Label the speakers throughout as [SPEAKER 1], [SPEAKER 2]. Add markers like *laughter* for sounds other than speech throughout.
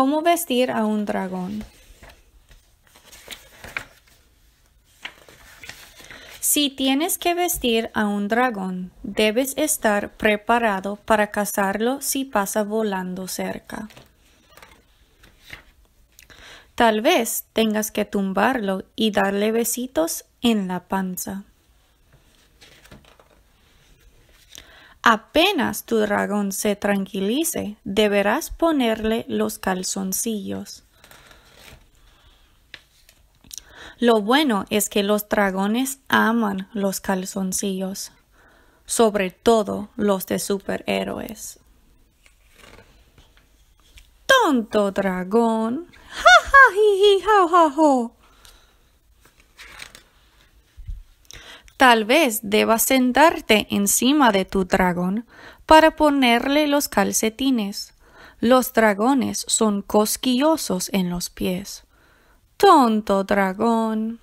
[SPEAKER 1] ¿Cómo vestir a un dragón? Si tienes que vestir a un dragón, debes estar preparado para cazarlo si pasa volando cerca. Tal vez tengas que tumbarlo y darle besitos en la panza. Apenas tu dragón se tranquilice, deberás ponerle los calzoncillos. Lo bueno es que los dragones aman los calzoncillos, sobre todo los de superhéroes. Tonto dragón. *laughs* Ja ja hi hi, Tal vez debas sentarte encima de tu dragón para ponerle los calcetines. Los dragones son cosquillosos en los pies. Tonto dragón.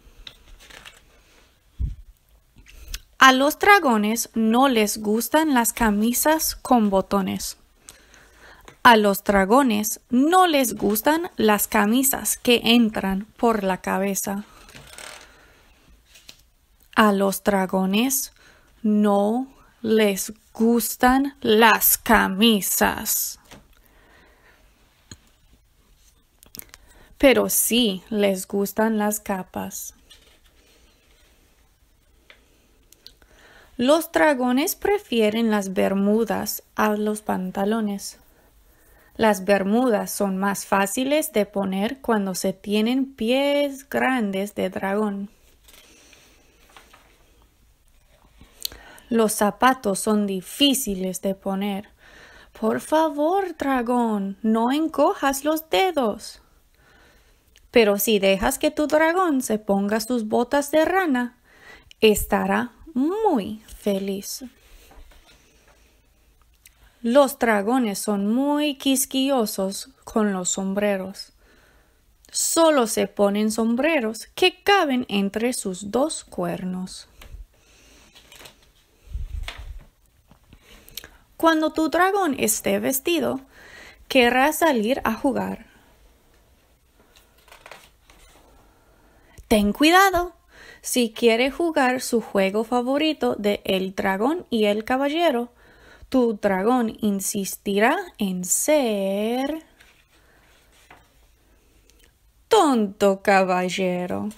[SPEAKER 1] A los dragones no les gustan las camisas con botones. A los dragones no les gustan las camisas que entran por la cabeza. A los dragones no les gustan las camisas. Pero sí les gustan las capas. Los dragones prefieren las bermudas a los pantalones. Las bermudas son más fáciles de poner cuando se tienen pies grandes de dragón. Los zapatos son difíciles de poner. Por favor, dragón, no encojas los dedos. Pero si dejas que tu dragón se ponga sus botas de rana, estará muy feliz. Los dragones son muy quisquillosos con los sombreros. Solo se ponen sombreros que caben entre sus dos cuernos. Cuando tu dragón esté vestido, querrá salir a jugar. Ten cuidado si quiere jugar su juego favorito de El dragón y el caballero. Tu dragón insistirá en ser tonto caballero.